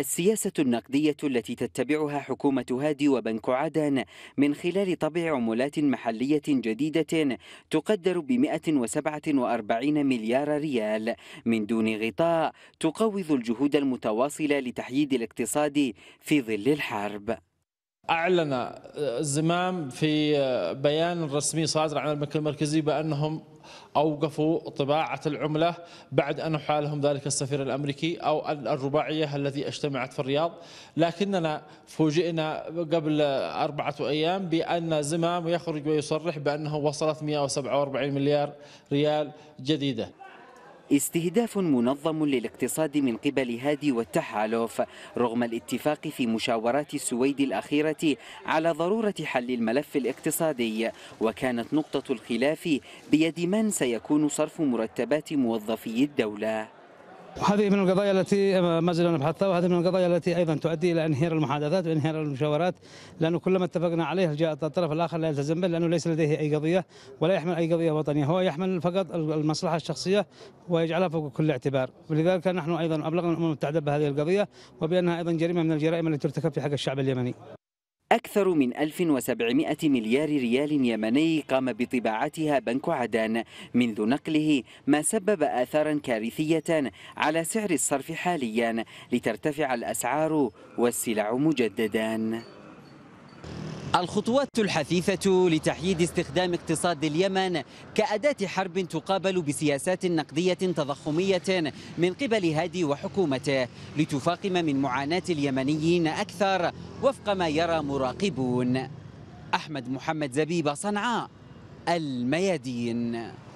السياسة النقدية التي تتبعها حكومة هادي وبنك عدن من خلال طبع عملات محلية جديدة تقدر ب 147 مليار ريال من دون غطاء تقوض الجهود المتواصلة لتحييد الاقتصاد في ظل الحرب أعلن زمام في بيان رسمي صادر عن البنك المركزي بأنهم أوقفوا طباعة العملة بعد أن حالهم ذلك السفير الأمريكي أو الرباعية التي اجتمعت في الرياض لكننا فوجئنا قبل أربعة أيام بأن زمام يخرج ويصرح بأنه وصلت 147 مليار ريال جديدة استهداف منظم للاقتصاد من قبل هادي والتحالف رغم الاتفاق في مشاورات السويد الأخيرة على ضرورة حل الملف الاقتصادي وكانت نقطة الخلاف بيد من سيكون صرف مرتبات موظفي الدولة هذه من القضايا التي ما زلنا نبحثها وهذه من القضايا التي ايضا تؤدي الى انهيار المحادثات وانهيار المشاورات لانه كلما اتفقنا عليه جاء الطرف الاخر لا يلتزم به لانه ليس لديه اي قضيه ولا يحمل اي قضيه وطنيه هو يحمل فقط المصلحه الشخصيه ويجعلها فوق كل اعتبار ولذلك نحن ايضا ابلغنا الامم المتحده بهذه القضيه وبانها ايضا جريمه من الجرائم التي ترتكب في حق الشعب اليمني أكثر من 1700 مليار ريال يمني قام بطباعتها بنك عدن منذ نقله ما سبب آثارا كارثية على سعر الصرف حاليا لترتفع الأسعار والسلع مجددا الخطوات الحثيثة لتحييد استخدام اقتصاد اليمن كأداة حرب تقابل بسياسات نقدية تضخمية من قبل هادي وحكومته لتفاقم من معاناة اليمنيين أكثر وفق ما يرى مراقبون أحمد محمد زبيب صنعاء الميادين